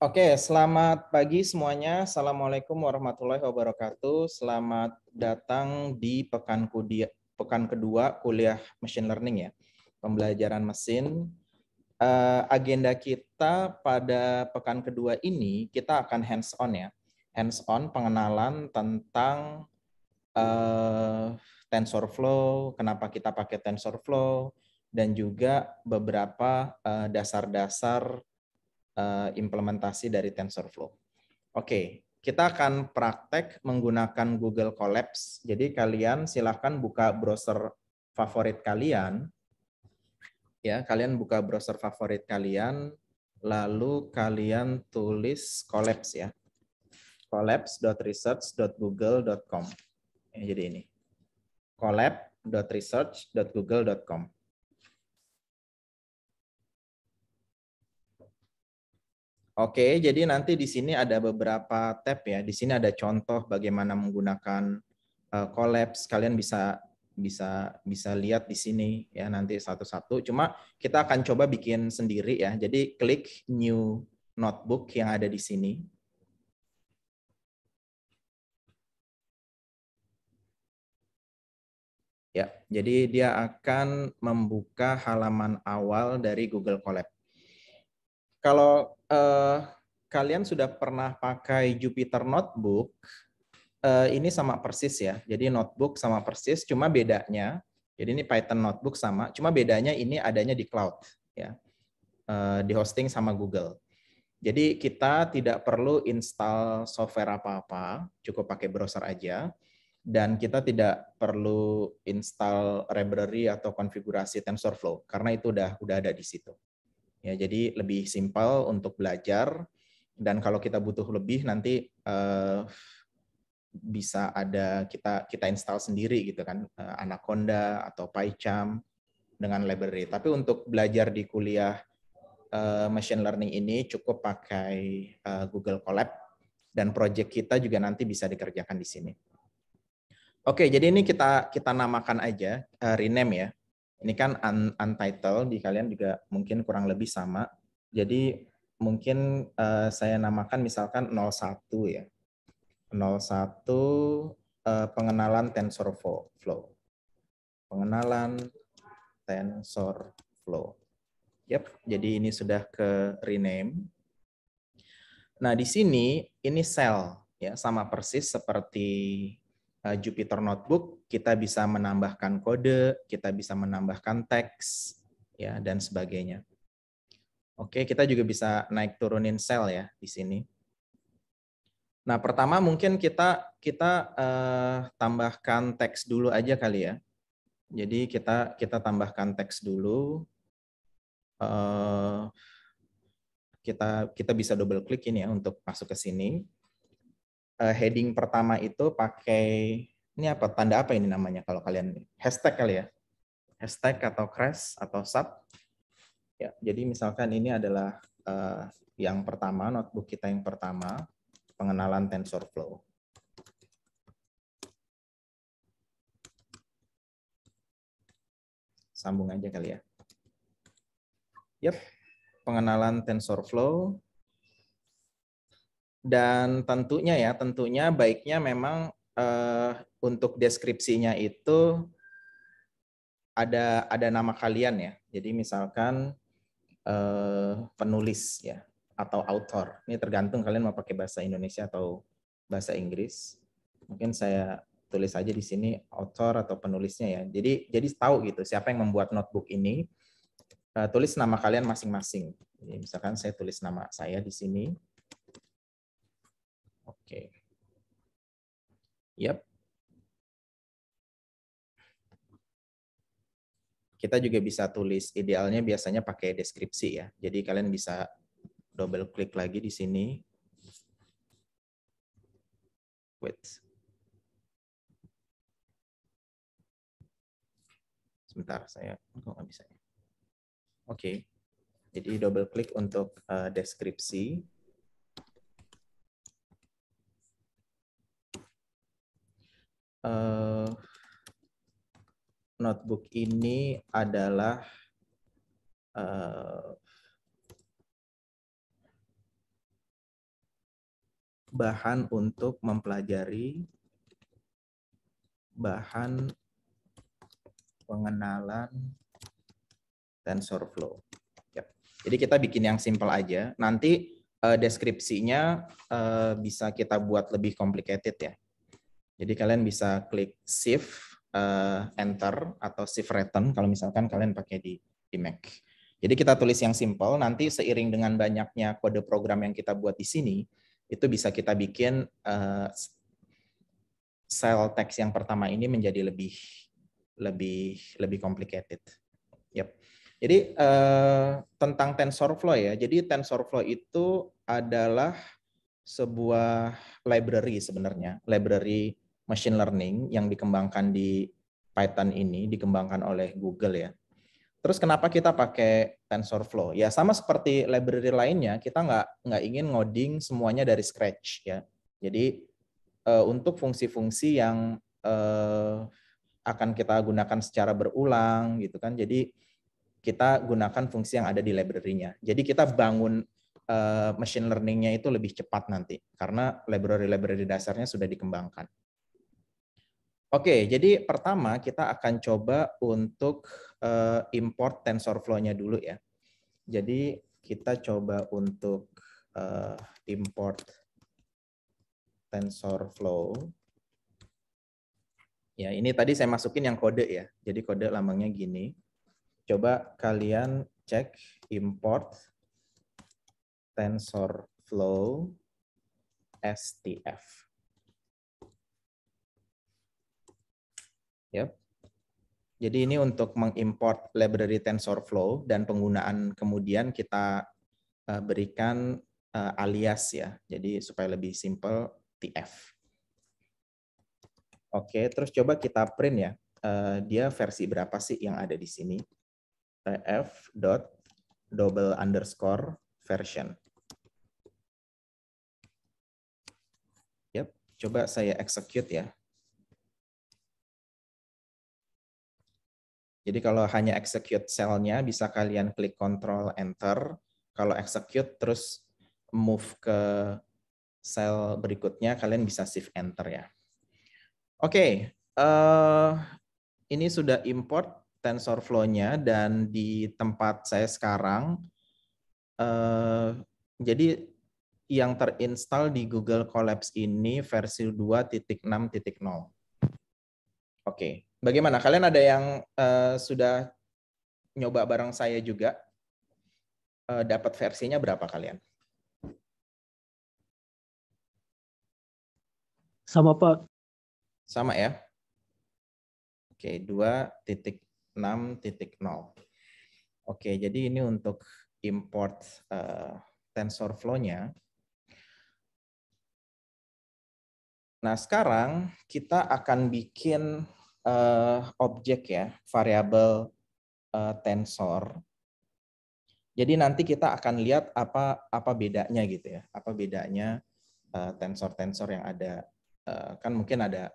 Oke, selamat pagi semuanya. Assalamualaikum warahmatullahi wabarakatuh. Selamat datang di pekan, kudia, pekan kedua kuliah machine learning ya, pembelajaran mesin. Uh, agenda kita pada pekan kedua ini kita akan hands on ya, hands on pengenalan tentang uh, TensorFlow, kenapa kita pakai TensorFlow, dan juga beberapa eh, dasar dasar -dasar Eh, implementasi dari TensorFlow. Oke, okay. kita akan praktek menggunakan Google Collapse. Jadi kalian silahkan buka browser favorit kalian. Ya, kalian buka browser favorit kalian, lalu kalian tulis Collapse ya. Collapse.research.google.com. jadi ini. Oke. Oke, jadi nanti di sini ada beberapa tab ya. Di sini ada contoh bagaimana menggunakan uh, collapse. Kalian bisa bisa bisa lihat di sini ya nanti satu-satu. Cuma kita akan coba bikin sendiri ya. Jadi klik new notebook yang ada di sini. Ya, jadi dia akan membuka halaman awal dari Google Colab. Kalau uh, kalian sudah pernah pakai Jupiter Notebook, uh, ini sama persis ya. Jadi notebook sama persis, cuma bedanya, jadi ini Python Notebook sama, cuma bedanya ini adanya di cloud, ya, uh, di hosting sama Google. Jadi kita tidak perlu install software apa-apa, cukup pakai browser aja. Dan kita tidak perlu install library atau konfigurasi TensorFlow karena itu udah udah ada di situ. Ya, jadi lebih simpel untuk belajar dan kalau kita butuh lebih nanti uh, bisa ada kita kita install sendiri gitu kan uh, Anaconda atau PyCharm dengan library. Tapi untuk belajar di kuliah uh, machine learning ini cukup pakai uh, Google Colab dan project kita juga nanti bisa dikerjakan di sini. Oke, jadi ini kita kita namakan aja uh, rename ya. Ini kan un untitled di kalian juga mungkin kurang lebih sama. Jadi mungkin uh, saya namakan misalkan 01 ya. 01 uh, eh, pengenalan TensorFlow, Pengenalan TensorFlow. flow. Yep, jadi ini sudah ke rename. Nah, di sini ini sel ya sama persis seperti uh, Jupyter Notebook kita bisa menambahkan kode, kita bisa menambahkan teks, ya dan sebagainya. Oke, kita juga bisa naik turunin sel ya di sini. Nah, pertama mungkin kita kita uh, tambahkan teks dulu aja kali ya. Jadi kita kita tambahkan teks dulu. Uh, kita kita bisa double klik ini ya untuk masuk ke sini. Uh, heading pertama itu pakai ini apa? Tanda apa ini namanya kalau kalian hashtag kali ya? Hashtag atau crash atau sub. Ya, jadi misalkan ini adalah uh, yang pertama, notebook kita yang pertama, pengenalan TensorFlow. Sambung aja kali ya. Yep, pengenalan TensorFlow. Dan tentunya ya, tentunya baiknya memang uh, untuk deskripsinya itu ada ada nama kalian ya. Jadi misalkan uh, penulis ya atau author. Ini tergantung kalian mau pakai bahasa Indonesia atau bahasa Inggris. Mungkin saya tulis aja di sini author atau penulisnya ya. Jadi jadi tahu gitu siapa yang membuat notebook ini. Uh, tulis nama kalian masing-masing. misalkan saya tulis nama saya di sini. Oke. Okay. Yep. Kita juga bisa tulis idealnya biasanya pakai deskripsi ya. Jadi kalian bisa double klik lagi di sini. Wait. Sebentar, saya kok nggak bisa. Ya? Oke. Okay. Jadi double klik untuk uh, deskripsi. uh, notebook ini adalah uh, bahan untuk mempelajari bahan pengenalan tensor flow. Yep. Ya. Jadi kita bikin yang simple aja. Nanti uh, deskripsinya uh, bisa kita buat lebih complicated ya. Jadi kalian bisa klik shift, uh, enter, atau shift return kalau misalkan kalian pakai di, di Mac. Jadi kita tulis yang simple, nanti seiring dengan banyaknya kode program yang kita buat di sini, itu bisa kita bikin uh, cell text yang pertama ini menjadi lebih lebih lebih complicated. Yep. Jadi uh, tentang TensorFlow ya. Jadi TensorFlow itu adalah sebuah library sebenarnya, library machine learning yang dikembangkan di Python ini dikembangkan oleh Google ya. Terus kenapa kita pakai TensorFlow? Ya sama seperti library lainnya, kita nggak nggak ingin ngoding semuanya dari scratch ya. Jadi uh, untuk fungsi-fungsi yang uh, akan kita gunakan secara berulang gitu kan. Jadi kita gunakan fungsi yang ada di library-nya. Jadi kita bangun uh, machine learning-nya itu lebih cepat nanti karena library-library dasarnya sudah dikembangkan. Oke, jadi pertama kita akan coba untuk uh, import TensorFlow-nya dulu ya. Jadi kita coba untuk uh, import TensorFlow. Ya, ini tadi saya masukin yang kode ya. Jadi kode lambangnya gini. Coba kalian cek import TensorFlow STF. Ya. Jadi ini untuk mengimport library TensorFlow dan penggunaan kemudian kita eh, berikan eh, alias ya. Jadi supaya lebih simple TF. Oke, terus coba kita print ya. Eh, dia versi berapa sih yang ada di sini? TF dot double underscore version. Yep, coba saya execute ya. Jadi kalau hanya execute cell-nya bisa kalian klik Control Enter. Kalau execute terus move ke sel berikutnya kalian bisa shift enter ya. Oke, okay, uh, eh, ini sudah import TensorFlow-nya dan di tempat saya sekarang, uh, jadi yang terinstall di Google Collapse ini versi 2.6.0. Oke, okay bagaimana? Kalian ada yang uh, sudah nyoba barang saya juga? Uh, dapat versinya berapa kalian? Sama Pak. Sama ya? Oke, 2.6.0. Oke, jadi ini untuk import uh, eh, TensorFlow-nya. Nah, sekarang kita akan bikin uh, objek ya, variabel uh, tensor. Jadi nanti kita akan lihat apa apa bedanya gitu ya, apa bedanya eh, tensor-tensor uh, yang ada uh, kan mungkin ada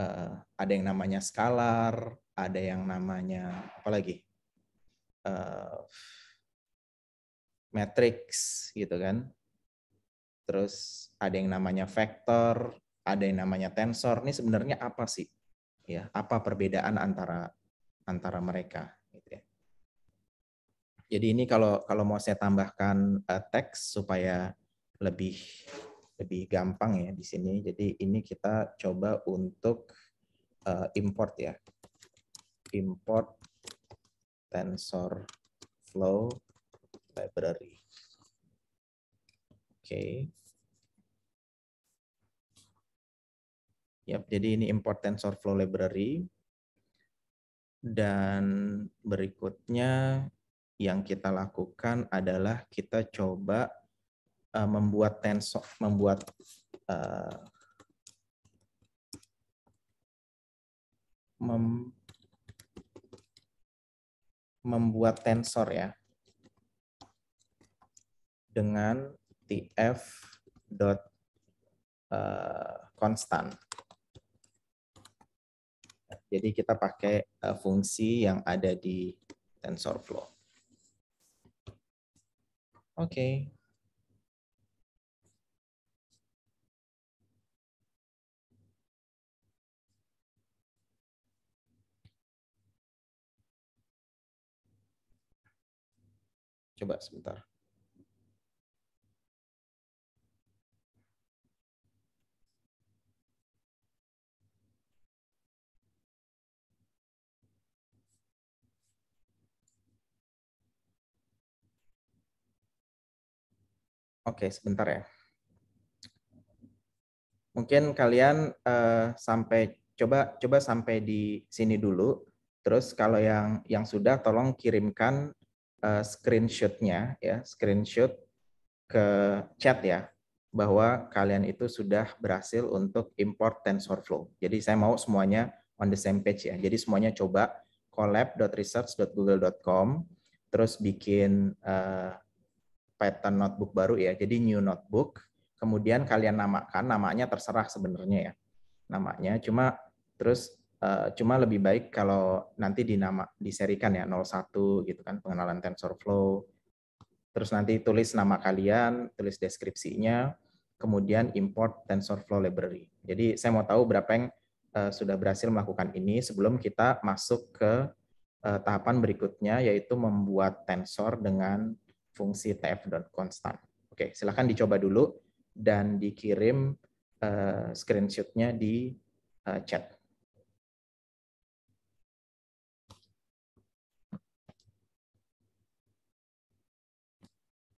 uh, ada yang namanya skalar, ada yang namanya apa lagi? Uh, matrix gitu kan. Terus ada yang namanya vektor, ada yang namanya tensor. Ini sebenarnya apa sih? ya apa perbedaan antara antara mereka gitu ya. Jadi ini kalau kalau mau saya tambahkan uh, teks supaya lebih lebih gampang ya di sini. Jadi ini kita coba untuk uh, import ya. Import TensorFlow library. Oke. Okay. Yap, jadi ini import TensorFlow library. Dan berikutnya yang kita lakukan adalah kita coba uh, membuat tensor membuat uh, mem membuat tensor ya dengan tf dot uh, constant jadi kita pakai eh, fungsi yang ada di TensorFlow. Oke. Okay. Coba sebentar. Oke, sebentar ya. Mungkin kalian uh, sampai coba coba sampai di sini dulu. Terus kalau yang yang sudah tolong kirimkan uh, screenshotnya ya, screenshot ke chat ya bahwa kalian itu sudah berhasil untuk import TensorFlow. Jadi saya mau semuanya on the same page ya. Jadi semuanya coba collab.research.google.com terus bikin uh, Python notebook baru ya. Jadi new notebook, kemudian kalian namakan namanya terserah sebenarnya ya. Namanya cuma terus uh, cuma lebih baik kalau nanti dinama diserikan ya 01 gitu kan pengenalan TensorFlow. Terus nanti tulis nama kalian, tulis deskripsinya, kemudian import TensorFlow library. Jadi saya mau tahu berapa yang uh, sudah berhasil melakukan ini sebelum kita masuk ke eh, tahapan berikutnya yaitu membuat tensor dengan fungsi tf.constant. Oke, silahkan dicoba dulu dan dikirim uh, screenshotnya di uh, chat.